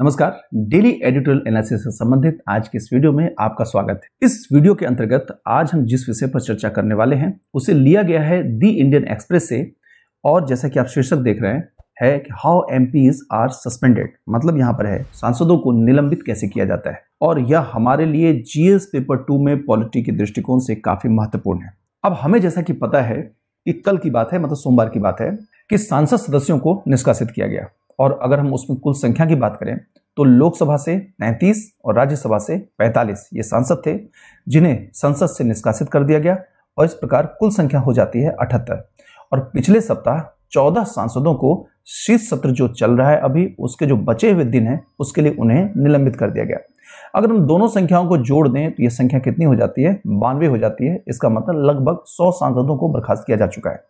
नमस्कार daily editorial analysis से संबंधित आज के इस वीडियो में आपका स्वागत है इस वीडियो के अंतर्गत आज हम जिस विषय पर चर्चा करने वाले हैं उसे लिया गया है दी इंडियन एक्सप्रेस से और जैसा कि आप शीर्षक देख रहे हैं है कि हाउ एम आर सस्पेंडेड मतलब यहाँ पर है सांसदों को निलंबित कैसे किया जाता है और यह हमारे लिए जीएस पेपर टू में पॉलिटी के दृष्टिकोण से काफी महत्वपूर्ण है अब हमें जैसा कि पता है कि कल की बात है मतलब सोमवार की बात है कि सांसद सदस्यों को निष्कासित किया गया और अगर हम उसमें कुल संख्या की बात करें तो लोकसभा से 33 और राज्यसभा से 45 ये सांसद थे जिन्हें संसद से निष्कासित कर दिया गया और इस प्रकार कुल संख्या हो जाती है अठहत्तर और पिछले सप्ताह 14 सांसदों को शीत सत्र जो चल रहा है अभी उसके जो बचे हुए दिन हैं उसके लिए उन्हें निलंबित कर दिया गया अगर हम दोनों संख्याओं को जोड़ दें तो यह संख्या कितनी हो जाती है बानवे हो जाती है इसका मतलब लगभग सौ सांसदों को बर्खास्त किया जा चुका है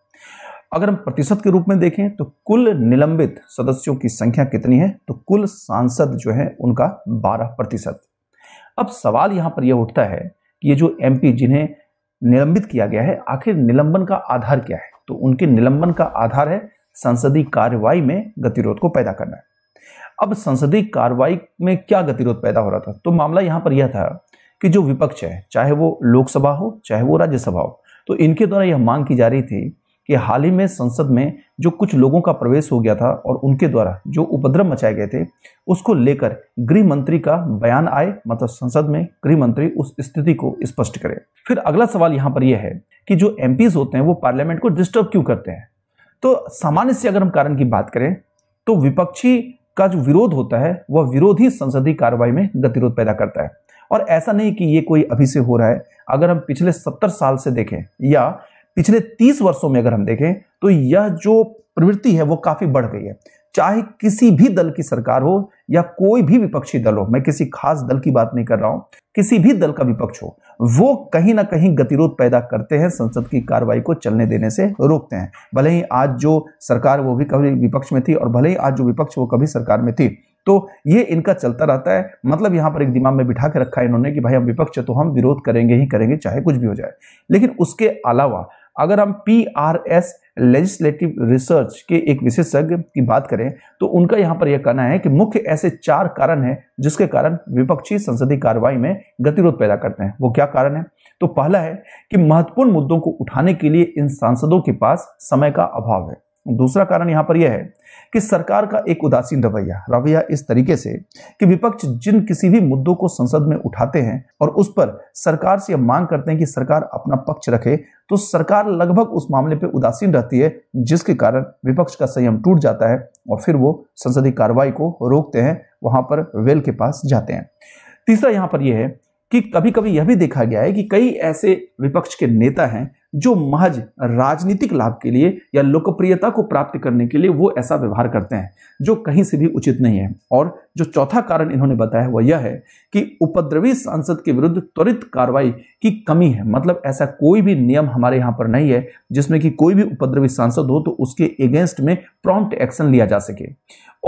अगर हम प्रतिशत के रूप में देखें तो कुल निलंबित सदस्यों की संख्या कितनी है तो कुल सांसद जो है उनका 12 प्रतिशत अब सवाल यहां पर यह उठता है कि ये जो एमपी जिन्हें निलंबित किया गया है आखिर निलंबन का आधार क्या है तो उनके निलंबन का आधार है संसदीय कार्रवाई में गतिरोध को पैदा करना है अब संसदीय कार्रवाई में क्या गतिरोध पैदा हो रहा था तो मामला यहां पर यह था कि जो विपक्ष है चाहे वो लोकसभा हो चाहे वो राज्यसभा हो तो इनके द्वारा यह मांग की जा रही थी कि हाल ही में संसद में जो कुछ लोगों का प्रवेश हो गया था और उनके द्वारा जो उपद्रव मचाए गए थे उसको लेकर गृह मंत्री का बयान आए मतलब संसद में गृह मंत्री उस स्थिति को स्पष्ट करे फिर अगला सवाल यहाँ पर यह है कि जो एम होते हैं वो पार्लियामेंट को डिस्टर्ब क्यों करते हैं तो सामान्य से अगर हम कारण की बात करें तो विपक्षी का जो विरोध होता है वह विरोध ही संसदीय कार्रवाई में गतिरोध पैदा करता है और ऐसा नहीं कि ये कोई अभी से हो रहा है अगर हम पिछले सत्तर साल से देखें या पिछले तीस वर्षों में अगर हम देखें तो यह जो प्रवृत्ति है वो काफी बढ़ गई है चाहे किसी भी दल की सरकार हो या कोई भी विपक्षी दल हो मैं किसी खास दल की बात नहीं कर रहा हूं किसी भी दल का विपक्ष हो वो कहीं ना कहीं गतिरोध पैदा करते हैं संसद की कार्रवाई को चलने देने से रोकते हैं भले ही आज जो सरकार वो भी कभी विपक्ष में थी और भले ही आज जो विपक्ष वो कभी सरकार में थी तो ये इनका चलता रहता है मतलब यहां पर एक दिमाग में बिठा के रखा है इन्होंने कि भाई हम विपक्ष तो हम विरोध करेंगे ही करेंगे चाहे कुछ भी हो जाए लेकिन उसके अलावा अगर हम P R S legislative research के एक विशेषज्ञ की बात करें तो उनका यहाँ पर यह कहना है कि मुख्य ऐसे चार कारण हैं जिसके कारण विपक्षी संसदीय कार्रवाई में गतिरोध पैदा करते हैं वो क्या कारण है तो पहला है कि महत्वपूर्ण मुद्दों को उठाने के लिए इन सांसदों के पास समय का अभाव है दूसरा कारण यहां पर यह है कि सरकार का एक उदासीन रवैया रवैया इस तरीके से कि विपक्ष जिन किसी भी मुद्दों को संसद में उठाते हैं और उस पर सरकार से मांग करते हैं कि सरकार अपना पक्ष रखे तो सरकार लगभग उस मामले पर उदासीन रहती है जिसके कारण विपक्ष का संयम टूट जाता है और फिर वो संसदीय कार्रवाई को रोकते हैं वहां पर वेल के पास जाते हैं तीसरा यहां पर यह है कि कभी कभी यह भी देखा गया है कि कई ऐसे विपक्ष के नेता हैं जो महज राजनीतिक लाभ के लिए या लोकप्रियता को प्राप्त करने के लिए वो ऐसा व्यवहार करते हैं जो कहीं से भी उचित नहीं है और जो चौथा कारण इन्होंने बताया वह यह है कि उपद्रवी सांसद के विरुद्ध त्वरित कार्रवाई की कमी है मतलब ऐसा कोई भी नियम हमारे यहाँ पर नहीं है जिसमें कि कोई भी उपद्रवी सांसद हो तो उसके अगेंस्ट में प्रॉम्प्ट एक्शन लिया जा सके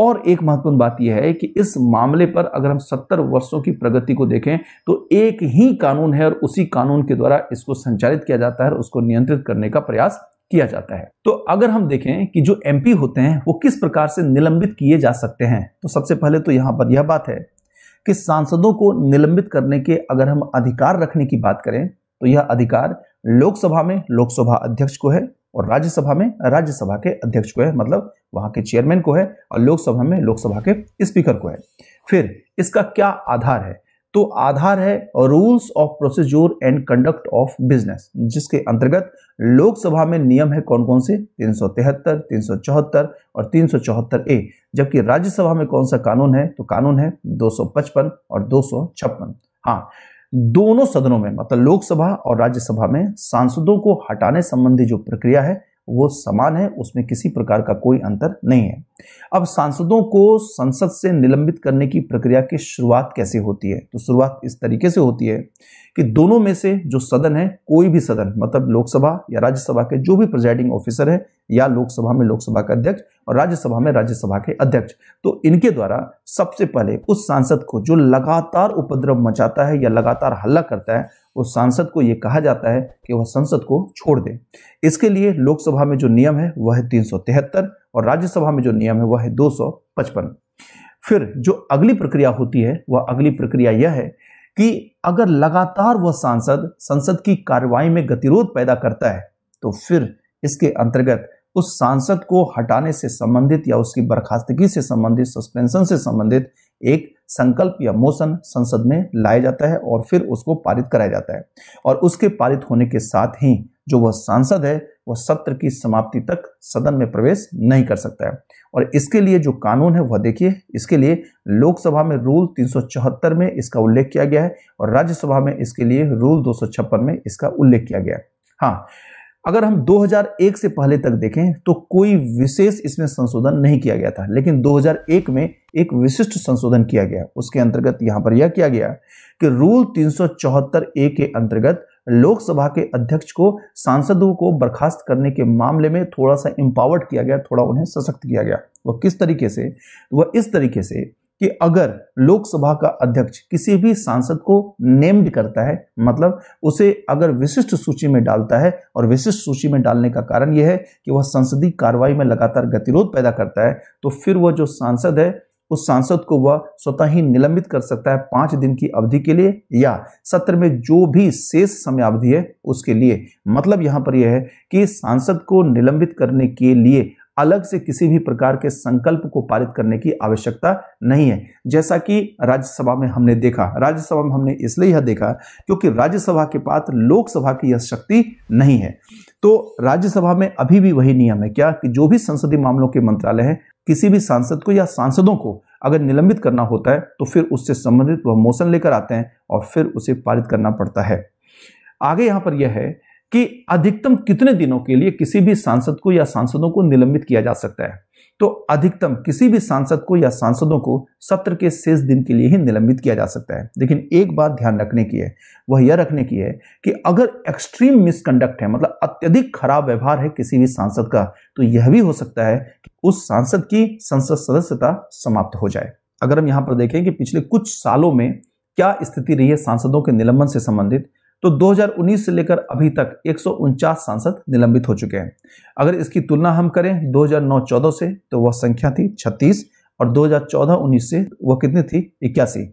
और एक महत्वपूर्ण बात यह है कि इस मामले पर अगर हम सत्तर वर्षों की प्रगति को देखें तो एक ही कानून है और उसी कानून के द्वारा इसको संचालित किया जाता है और उसको नियंत्रित करने का प्रयास किया जाता है तो अगर हम देखें कि जो एमपी होते हैं वो किस प्रकार से निलंबित किए जा सकते हैं तो सबसे पहले तो यहां पर यह बात है कि सांसदों को निलंबित करने के अगर हम अधिकार रखने की बात करें तो यह अधिकार लोकसभा में लोकसभा अध्यक्ष को है और राज्यसभा में राज्यसभा के अध्यक्ष को है मतलब वहां के चेयरमैन को है और लोकसभा में लोकसभा के स्पीकर को है फिर इसका क्या आधार है तो आधार है rules of procedure and conduct of business जिसके अंतर्गत लोकसभा में नियम है कौन कौन से तीन सौ और तीन ए जबकि राज्यसभा में कौन सा कानून है तो कानून है दो और दो सौ हाँ दोनों सदनों में मतलब लोकसभा और राज्यसभा में सांसदों को हटाने संबंधी जो प्रक्रिया है वो समान है उसमें किसी प्रकार का कोई अंतर नहीं है अब सांसदों को संसद से निलंबित करने की प्रक्रिया की शुरुआत कैसे होती है तो शुरुआत इस तरीके से होती है कि दोनों में से जो सदन है कोई भी सदन मतलब लोकसभा या राज्यसभा के जो भी प्रिजाइडिंग ऑफिसर है या लोकसभा में लोकसभा का अध्यक्ष और राज्यसभा में राज्यसभा के अध्यक्ष तो इनके द्वारा सबसे पहले उस सांसद को जो लगातार उपद्रव मचाता है या लगातार हल्ला करता है उस सांसद को यह कहा जाता है कि वह संसद को छोड़ दे इसके लिए लोकसभा में जो नियम है वह तीन और राज्यसभा में जो नियम है वह है दो फिर जो अगली प्रक्रिया होती है वह अगली प्रक्रिया यह है कि अगर लगातार वह सांसद संसद की कार्रवाई में गतिरोध पैदा करता है तो फिर इसके अंतर्गत उस सांसद को हटाने से संबंधित या उसकी बर्खास्तगी से संबंधित सस्पेंशन से संबंधित एक संकल्प या मोशन संसद में लाया जाता है और फिर उसको पारित कराया जाता है और उसके पारित होने के साथ ही जो वह सांसद है वह सत्र की समाप्ति तक सदन में प्रवेश नहीं कर सकता है और इसके लिए जो कानून है वह देखिए इसके लिए लोकसभा में रूल 374 में इसका उल्लेख किया गया है और राज्यसभा में इसके लिए रूल दो में इसका उल्लेख किया गया है हाँ अगर हम 2001 से पहले तक देखें तो कोई विशेष इसमें संशोधन नहीं किया गया था लेकिन 2001 में एक विशिष्ट संशोधन किया गया उसके अंतर्गत यहां पर यह किया गया कि रूल तीन ए के अंतर्गत लोकसभा के अध्यक्ष को सांसदों को बर्खास्त करने के मामले में थोड़ा सा एम्पावर्ड किया गया थोड़ा उन्हें सशक्त किया गया वह किस तरीके से वह इस तरीके से कि अगर लोकसभा का अध्यक्ष किसी भी सांसद को नेम्ड करता है मतलब उसे अगर विशिष्ट सूची में डालता है और विशिष्ट सूची में डालने का कारण यह है कि वह संसदीय कार्रवाई में लगातार गतिरोध पैदा करता है तो फिर वह जो सांसद है उस सांसद को वह स्वतः ही निलंबित कर सकता है पांच दिन की अवधि के लिए या सत्र में जो भी शेष समय अवधि है उसके लिए मतलब यहां पर यह है कि सांसद को निलंबित करने के लिए अलग से किसी भी प्रकार के संकल्प को पारित करने की आवश्यकता नहीं है जैसा कि राज्यसभा में हमने देखा राज्यसभा में हमने इसलिए यह देखा क्योंकि राज्यसभा के पास लोकसभा की यह शक्ति नहीं है तो राज्यसभा में अभी भी वही नियम है क्या कि जो भी संसदीय मामलों के मंत्रालय है किसी भी सांसद को या सांसदों को अगर निलंबित करना होता है तो फिर उससे संबंधित वह मोशन लेकर आते हैं और फिर उसे पारित करना पड़ता है आगे यहां पर यह है कि अधिकतम कितने दिनों के लिए किसी भी सांसद को या सांसदों को निलंबित किया जा सकता है तो अधिकतम किसी भी सांसद को या सांसदों को सत्र के शेष दिन के लिए ही निलंबित किया जा सकता है लेकिन एक बात ध्यान रखने की है वह यह रखने की है कि अगर एक्सट्रीम मिसकंडक्ट है मतलब अत्यधिक खराब व्यवहार है किसी भी सांसद का तो यह भी हो सकता है कि उस सांसद की संसद सदस्यता समाप्त हो जाए अगर हम यहां पर देखें कि पिछले कुछ सालों में क्या स्थिति रही है सांसदों के निलंबन से संबंधित तो 2019 से लेकर अभी तक एक सांसद निलंबित हो चुके हैं अगर इसकी तुलना हम करें 2009-14 से तो वह संख्या थी 36 और 2014-19 से वह कितनी थी इक्यासी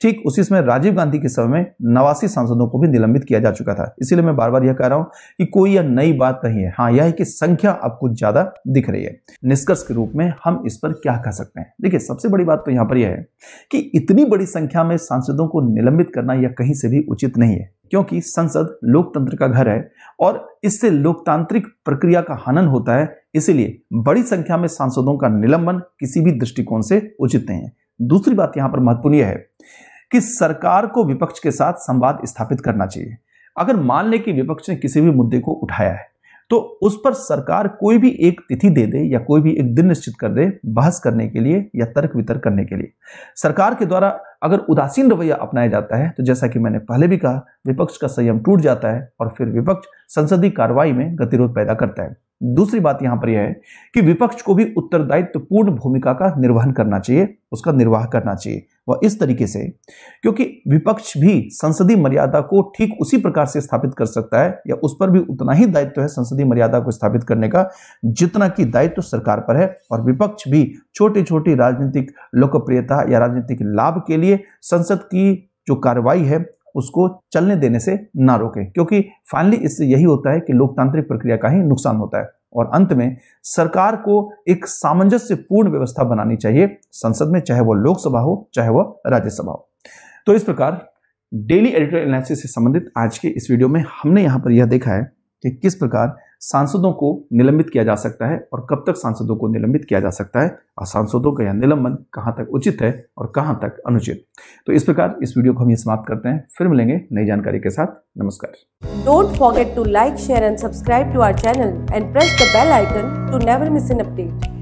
ठीक उसी समय राजीव गांधी के समय में नवासी सांसदों को भी निलंबित किया जा चुका था इसीलिए मैं बार बार यह कह रहा हूं कि कोई यह नई बात नहीं है हाँ यह है कि संख्या अब कुछ ज्यादा दिख रही है निष्कर्ष के रूप में हम इस पर क्या कह सकते हैं देखिए सबसे बड़ी बात तो यहां पर यह है कि इतनी बड़ी संख्या में सांसदों को निलंबित करना यह कहीं से भी उचित नहीं है क्योंकि संसद लोकतंत्र का घर है और इससे लोकतांत्रिक प्रक्रिया का हनन होता है इसीलिए बड़ी संख्या में सांसदों का निलंबन किसी भी दृष्टिकोण से उचित नहीं है दूसरी बात यहां पर महत्वपूर्ण यह है कि सरकार को विपक्ष के साथ संवाद स्थापित करना चाहिए अगर मान लें कि विपक्ष ने किसी भी मुद्दे को उठाया है तो उस पर सरकार कोई भी एक तिथि दे दे या कोई भी एक दिन निश्चित कर दे बहस करने के लिए या तर्क वितर्क करने के लिए सरकार के द्वारा अगर उदासीन रवैया अपनाया जाता है तो जैसा कि मैंने पहले भी कहा विपक्ष का संयम टूट जाता है और फिर विपक्ष संसदीय कार्रवाई में गतिरोध पैदा करता है दूसरी बात यहां पर यह है कि विपक्ष को भी उत्तरदायित्वपूर्ण भूमिका का निर्वहन करना चाहिए उसका निर्वाह करना चाहिए वह इस तरीके से क्योंकि विपक्ष भी संसदीय मर्यादा को ठीक उसी प्रकार से स्थापित कर सकता है या उस पर भी उतना ही दायित्व है संसदीय मर्यादा को स्थापित करने का जितना कि दायित्व सरकार पर है और विपक्ष भी छोटी छोटी राजनीतिक लोकप्रियता या राजनीतिक लाभ के लिए संसद की जो कार्रवाई है उसको चलने देने से ना रोके क्योंकि फाइनली इससे यही होता है कि लोकतांत्रिक प्रक्रिया का ही नुकसान होता है और अंत में सरकार को एक सामंजस्यपूर्ण व्यवस्था बनानी चाहिए संसद में चाहे वो लोकसभा हो चाहे वह राज्यसभा हो तो इस प्रकार डेली एडिटोरियल एनालिसिस से संबंधित आज के इस वीडियो में हमने यहां पर यह देखा है कि किस प्रकार सांसदों को निलंबित किया जा सकता है और कब तक सांसदों को निलंबित किया जा सकता है और सांसदों का यह निलंबन कहाँ तक उचित है और कहाँ तक अनुचित तो इस प्रकार इस वीडियो को हम ये समाप्त करते हैं फिर मिलेंगे नई जानकारी के साथ नमस्कार don't forget to like share and subscribe to our channel and press the bell icon to never miss an update